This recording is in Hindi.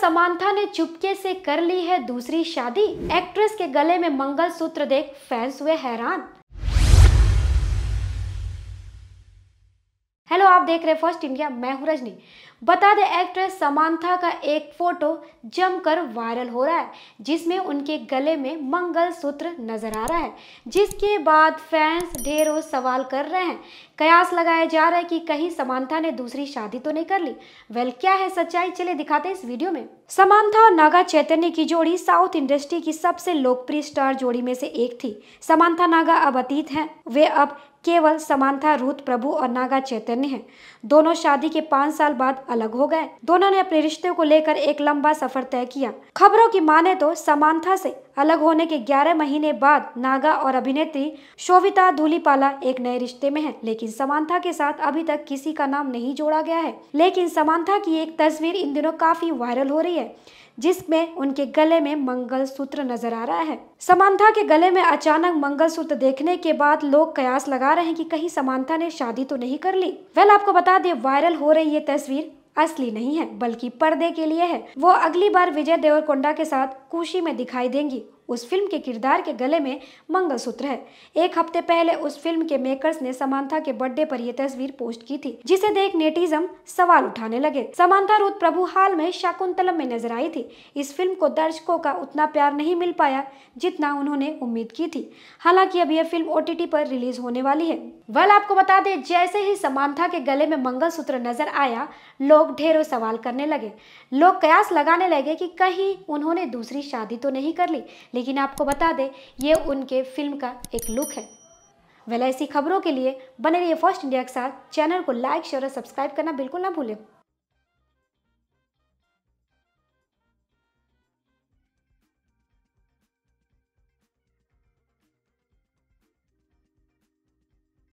समांथा ने चुपके से कर ली है दूसरी शादी एक्ट्रेस के गले में मंगलसूत्र देख फैंस हुए हैरान आप देख रहे हैं फर्स्ट इंडिया मैं हूं रजनी बता दें एक्ट्रेस समांथा का एक फोटो जमकर वायरल हो रहा है जिसमें उनके गले में मंगल सूत्र नजर आ रहा है जिसके बाद फैंस ढेरों सवाल कर रहे हैं कयास लगाया जा रहा है कि कहीं समांथा ने दूसरी शादी तो नहीं कर ली वेल क्या है सच्चाई चले दिखाते इस वीडियो में समांथा और नागा चैतन्य की जोड़ी साउथ इंडस्ट्री की सबसे लोकप्रिय स्टार जोड़ी में से एक थी समांथा नागा अब अतीत है वे अब केवल समानता रूत प्रभु और नागा चैतन्य हैं दोनों शादी के पाँच साल बाद अलग हो गए दोनों ने अपने रिश्ते को लेकर एक लंबा सफर तय किया खबरों की माने तो समानता से अलग होने के 11 महीने बाद नागा और अभिनेत्री शोविता धूलीपाला एक नए रिश्ते में हैं लेकिन समानता के साथ अभी तक किसी का नाम नहीं जोड़ा गया है लेकिन समानता की एक तस्वीर इन दिनों काफी वायरल हो रही है जिसमें उनके गले में मंगलसूत्र नजर आ रहा है समानता के गले में अचानक मंगलसूत्र देखने के बाद लोग कयास लगा रहे हैं कि कहीं समानता ने शादी तो नहीं कर ली वेल आपको बता दें वायरल हो रही ये तस्वीर असली नहीं है बल्कि पर्दे के लिए है वो अगली बार विजय देवरकोंडा के साथ कुशी में दिखाई देंगी उस फिल्म के किरदार के गले में मंगलसूत्र है एक हफ्ते पहले उस फिल्म के मेकर्स ने समानता के बर्थडे पर यह तस्वीर पोस्ट की थी जिसे देख नेटिजम सवाल उठाने लगे समानता रूत प्रभु हाल में शाकुंतलम में नजर आई थी इस फिल्म को दर्शकों का उतना प्यार नहीं मिल पाया जितना उन्होंने उम्मीद की थी हालांकि अब यह फिल्म ओ पर रिलीज होने वाली है वल आपको बता दे जैसे ही समानता के गले में मंगल नजर आया लोग ढेरों सवाल करने लगे लोग कयास लगाने लगे की कहीं उन्होंने दूसरी शादी तो नहीं कर ली लेकिन आपको बता दें ये उनके फिल्म का एक लुक है वेल ऐसी खबरों के लिए बने रहिए फर्स्ट इंडिया के साथ चैनल को लाइक शेयर और सब्सक्राइब करना बिल्कुल ना भूलें